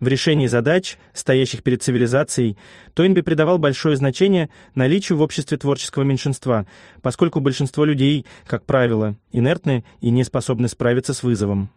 В решении задач, стоящих перед цивилизацией, Тойнби придавал большое значение наличию в обществе творческого меньшинства, поскольку большинство людей, как правило, инертны и не способны справиться с вызовом.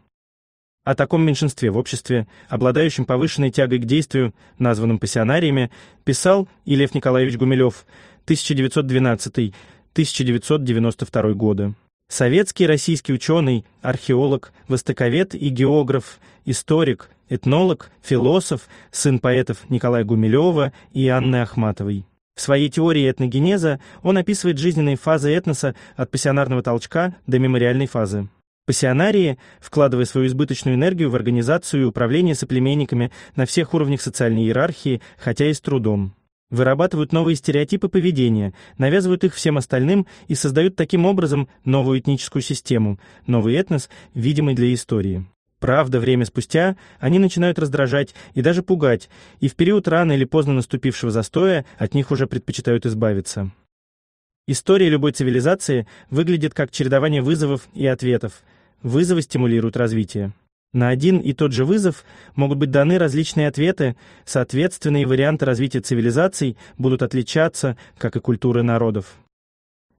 О таком меньшинстве в обществе, обладающем повышенной тягой к действию, названном пассионариями, писал и Лев Николаевич Гумилев 1912-1992 годы. Советский российский ученый, археолог, востоковед и географ, историк – этнолог, философ, сын поэтов Николая Гумилева и Анны Ахматовой. В своей теории этногенеза он описывает жизненные фазы этноса от пассионарного толчка до мемориальной фазы. Пассионарии, вкладывая свою избыточную энергию в организацию и управление соплеменниками на всех уровнях социальной иерархии, хотя и с трудом. Вырабатывают новые стереотипы поведения, навязывают их всем остальным и создают таким образом новую этническую систему, новый этнос, видимый для истории. Правда, время спустя они начинают раздражать и даже пугать, и в период рано или поздно наступившего застоя от них уже предпочитают избавиться. История любой цивилизации выглядит как чередование вызовов и ответов. Вызовы стимулируют развитие. На один и тот же вызов могут быть даны различные ответы, соответственные варианты развития цивилизаций будут отличаться, как и культуры народов.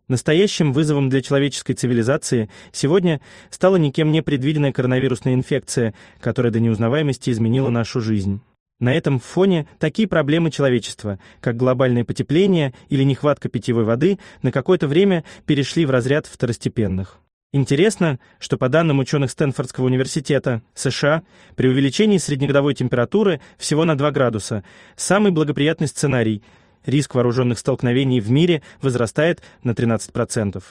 Настоящим вызовом для человеческой цивилизации сегодня стала никем не предвиденная коронавирусная инфекция, которая до неузнаваемости изменила нашу жизнь. На этом фоне такие проблемы человечества, как глобальное потепление или нехватка питьевой воды, на какое-то время перешли в разряд второстепенных. Интересно, что по данным ученых Стэнфордского университета США, при увеличении среднегодовой температуры всего на 2 градуса, самый благоприятный сценарий – риск вооруженных столкновений в мире возрастает на 13%.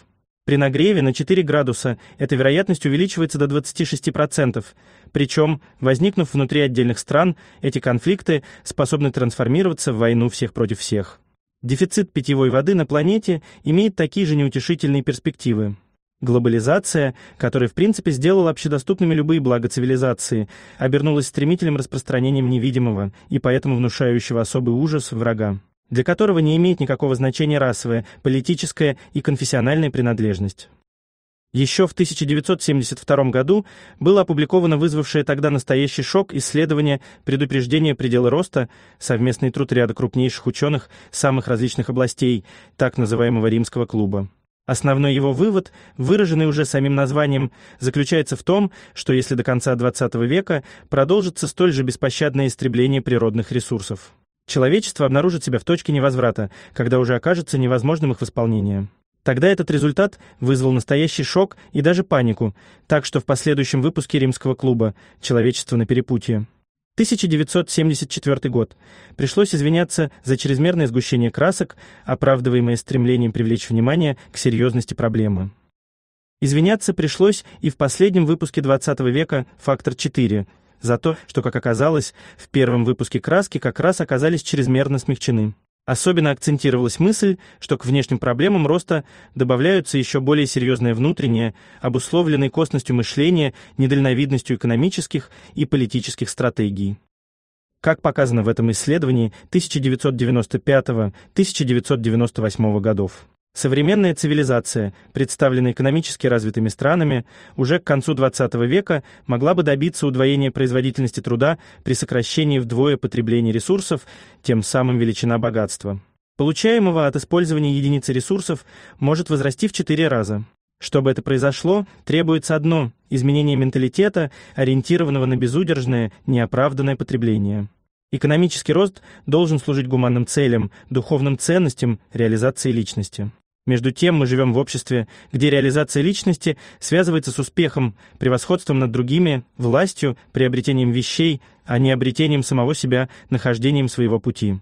При нагреве на 4 градуса эта вероятность увеличивается до 26%, причем, возникнув внутри отдельных стран, эти конфликты способны трансформироваться в войну всех против всех. Дефицит питьевой воды на планете имеет такие же неутешительные перспективы. Глобализация, которая в принципе сделала общедоступными любые блага цивилизации, обернулась стремительным распространением невидимого и поэтому внушающего особый ужас врага для которого не имеет никакого значения расовая, политическая и конфессиональная принадлежность. Еще в 1972 году было опубликовано вызвавшее тогда настоящий шок исследование «Предупреждение предела роста», совместный труд ряда крупнейших ученых самых различных областей, так называемого «Римского клуба». Основной его вывод, выраженный уже самим названием, заключается в том, что если до конца XX века продолжится столь же беспощадное истребление природных ресурсов. Человечество обнаружит себя в точке невозврата, когда уже окажется невозможным их восполнение. Тогда этот результат вызвал настоящий шок и даже панику, так что в последующем выпуске Римского клуба «Человечество на перепутье». 1974 год. Пришлось извиняться за чрезмерное сгущение красок, оправдываемое стремлением привлечь внимание к серьезности проблемы. Извиняться пришлось и в последнем выпуске 20 века «Фактор 4», за то, что, как оказалось, в первом выпуске «Краски» как раз оказались чрезмерно смягчены. Особенно акцентировалась мысль, что к внешним проблемам роста добавляются еще более серьезные внутренние, обусловленные костностью мышления, недальновидностью экономических и политических стратегий. Как показано в этом исследовании 1995-1998 годов. Современная цивилизация, представленная экономически развитыми странами, уже к концу XX века могла бы добиться удвоения производительности труда при сокращении вдвое потребления ресурсов, тем самым величина богатства. Получаемого от использования единицы ресурсов может возрасти в 4 раза. Чтобы это произошло, требуется одно – изменение менталитета, ориентированного на безудержное, неоправданное потребление. Экономический рост должен служить гуманным целям, духовным ценностям, реализации личности. Между тем мы живем в обществе, где реализация личности связывается с успехом, превосходством над другими, властью, приобретением вещей, а не обретением самого себя, нахождением своего пути.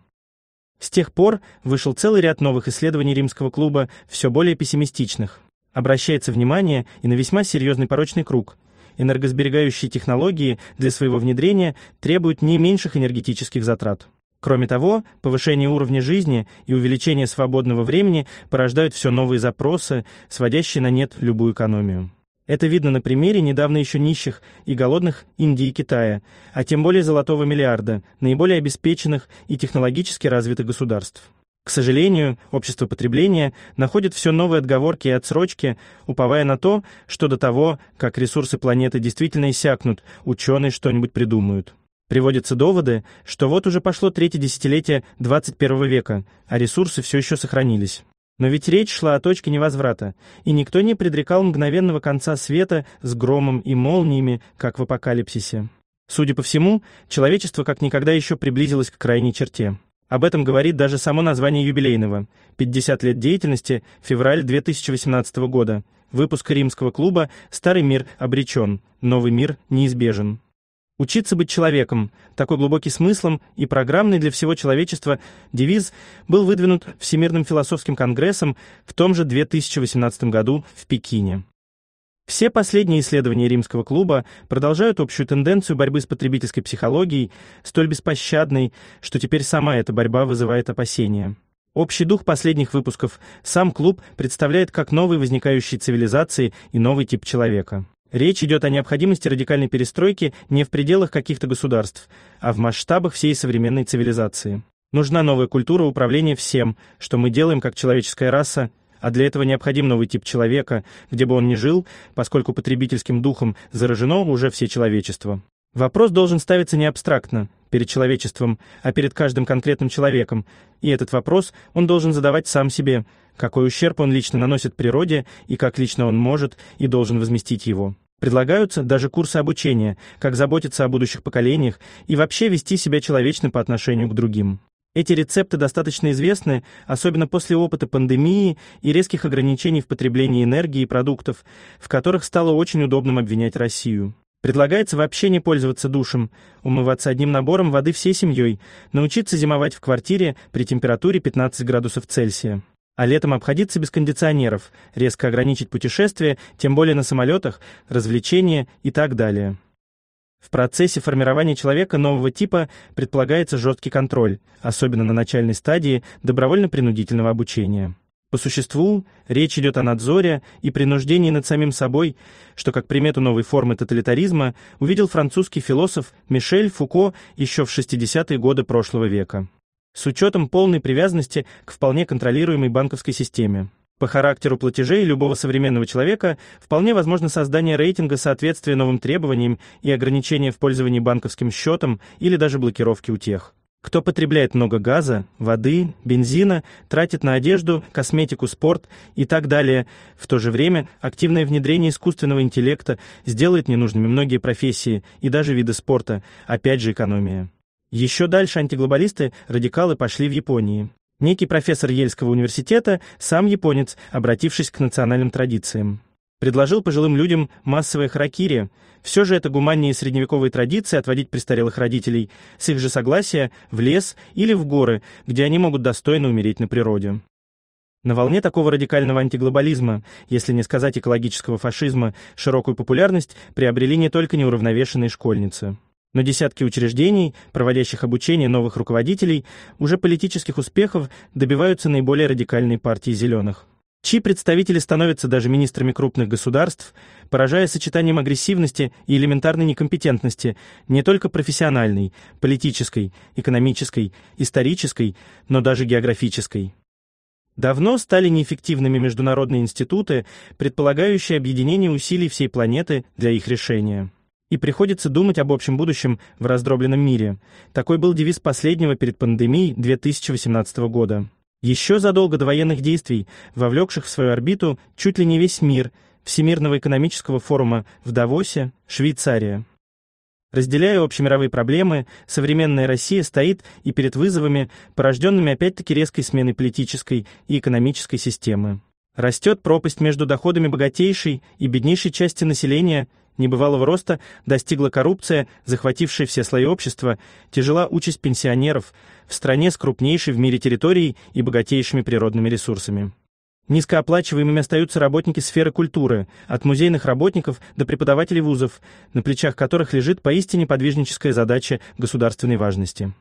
С тех пор вышел целый ряд новых исследований Римского клуба, все более пессимистичных. Обращается внимание и на весьма серьезный порочный круг энергосберегающие технологии для своего внедрения требуют не меньших энергетических затрат. Кроме того, повышение уровня жизни и увеличение свободного времени порождают все новые запросы, сводящие на нет любую экономию. Это видно на примере недавно еще нищих и голодных Индии и Китая, а тем более золотого миллиарда, наиболее обеспеченных и технологически развитых государств. К сожалению, общество потребления находит все новые отговорки и отсрочки, уповая на то, что до того, как ресурсы планеты действительно иссякнут, ученые что-нибудь придумают. Приводятся доводы, что вот уже пошло третье десятилетие 21 века, а ресурсы все еще сохранились. Но ведь речь шла о точке невозврата, и никто не предрекал мгновенного конца света с громом и молниями, как в апокалипсисе. Судя по всему, человечество как никогда еще приблизилось к крайней черте. Об этом говорит даже само название юбилейного – 50 лет деятельности, февраль 2018 года. Выпуск римского клуба «Старый мир обречен, новый мир неизбежен». Учиться быть человеком – такой глубокий смыслом и программный для всего человечества девиз был выдвинут Всемирным философским конгрессом в том же 2018 году в Пекине. Все последние исследования Римского клуба продолжают общую тенденцию борьбы с потребительской психологией, столь беспощадной, что теперь сама эта борьба вызывает опасения. Общий дух последних выпусков сам клуб представляет как новые возникающие цивилизации и новый тип человека. Речь идет о необходимости радикальной перестройки не в пределах каких-то государств, а в масштабах всей современной цивилизации. Нужна новая культура управления всем, что мы делаем как человеческая раса – а для этого необходим новый тип человека, где бы он ни жил, поскольку потребительским духом заражено уже все человечество. Вопрос должен ставиться не абстрактно, перед человечеством, а перед каждым конкретным человеком, и этот вопрос он должен задавать сам себе, какой ущерб он лично наносит природе и как лично он может и должен возместить его. Предлагаются даже курсы обучения, как заботиться о будущих поколениях и вообще вести себя человечно по отношению к другим. Эти рецепты достаточно известны, особенно после опыта пандемии и резких ограничений в потреблении энергии и продуктов, в которых стало очень удобным обвинять Россию. Предлагается вообще не пользоваться душем, умываться одним набором воды всей семьей, научиться зимовать в квартире при температуре 15 градусов Цельсия. А летом обходиться без кондиционеров, резко ограничить путешествия, тем более на самолетах, развлечения и так далее. В процессе формирования человека нового типа предполагается жесткий контроль, особенно на начальной стадии добровольно-принудительного обучения. По существу речь идет о надзоре и принуждении над самим собой, что как примету новой формы тоталитаризма увидел французский философ Мишель Фуко еще в 60-е годы прошлого века. С учетом полной привязанности к вполне контролируемой банковской системе. По характеру платежей любого современного человека вполне возможно создание рейтинга соответствия новым требованиям и ограничения в пользовании банковским счетом или даже блокировки у тех, Кто потребляет много газа, воды, бензина, тратит на одежду, косметику, спорт и так далее, в то же время активное внедрение искусственного интеллекта сделает ненужными многие профессии и даже виды спорта, опять же экономия. Еще дальше антиглобалисты, радикалы пошли в Японии. Некий профессор Ельского университета, сам японец, обратившись к национальным традициям. Предложил пожилым людям массовое харакири. Все же это гуманнее средневековой традиции отводить престарелых родителей, с их же согласия, в лес или в горы, где они могут достойно умереть на природе. На волне такого радикального антиглобализма, если не сказать экологического фашизма, широкую популярность приобрели не только неуравновешенные школьницы. Но десятки учреждений, проводящих обучение новых руководителей, уже политических успехов добиваются наиболее радикальной партии «зеленых» чьи представители становятся даже министрами крупных государств, поражая сочетанием агрессивности и элементарной некомпетентности, не только профессиональной, политической, экономической, исторической, но даже географической. Давно стали неэффективными международные институты, предполагающие объединение усилий всей планеты для их решения и приходится думать об общем будущем в раздробленном мире. Такой был девиз последнего перед пандемией 2018 года. Еще задолго до военных действий, вовлекших в свою орбиту чуть ли не весь мир, Всемирного экономического форума в Давосе, Швейцария. Разделяя общемировые проблемы, современная Россия стоит и перед вызовами, порожденными опять-таки резкой сменой политической и экономической системы. Растет пропасть между доходами богатейшей и беднейшей части населения – небывалого роста достигла коррупция, захватившая все слои общества, тяжела участь пенсионеров в стране с крупнейшей в мире территорией и богатейшими природными ресурсами. Низкооплачиваемыми остаются работники сферы культуры, от музейных работников до преподавателей вузов, на плечах которых лежит поистине подвижническая задача государственной важности.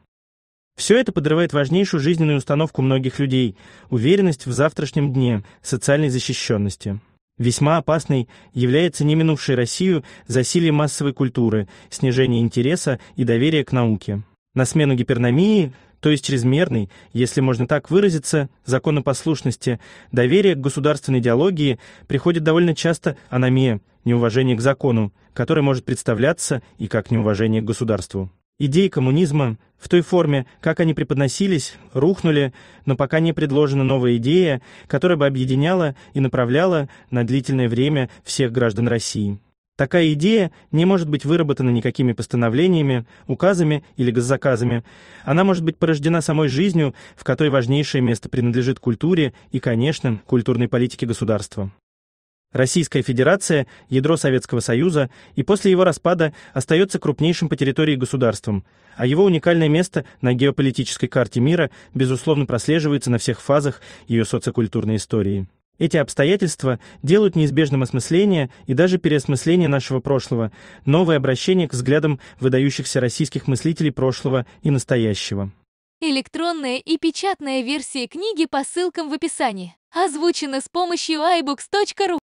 Все это подрывает важнейшую жизненную установку многих людей – уверенность в завтрашнем дне, социальной защищенности. Весьма опасной является не минувшей Россию засилие массовой культуры, снижение интереса и доверия к науке. На смену гиперномии, то есть чрезмерной, если можно так выразиться, законопослушности, доверие к государственной идеологии приходит довольно часто аномия, неуважение к закону, которое может представляться и как неуважение к государству. Идеи коммунизма в той форме, как они преподносились, рухнули, но пока не предложена новая идея, которая бы объединяла и направляла на длительное время всех граждан России. Такая идея не может быть выработана никакими постановлениями, указами или госзаказами. Она может быть порождена самой жизнью, в которой важнейшее место принадлежит культуре и, конечно, культурной политике государства. Российская Федерация – ядро Советского Союза и после его распада остается крупнейшим по территории государством, а его уникальное место на геополитической карте мира, безусловно, прослеживается на всех фазах ее социокультурной истории. Эти обстоятельства делают неизбежным осмысление и даже переосмысление нашего прошлого, новое обращение к взглядам выдающихся российских мыслителей прошлого и настоящего. Электронная и печатная версии книги по ссылкам в описании. Озвучено с помощью iBooks.ru.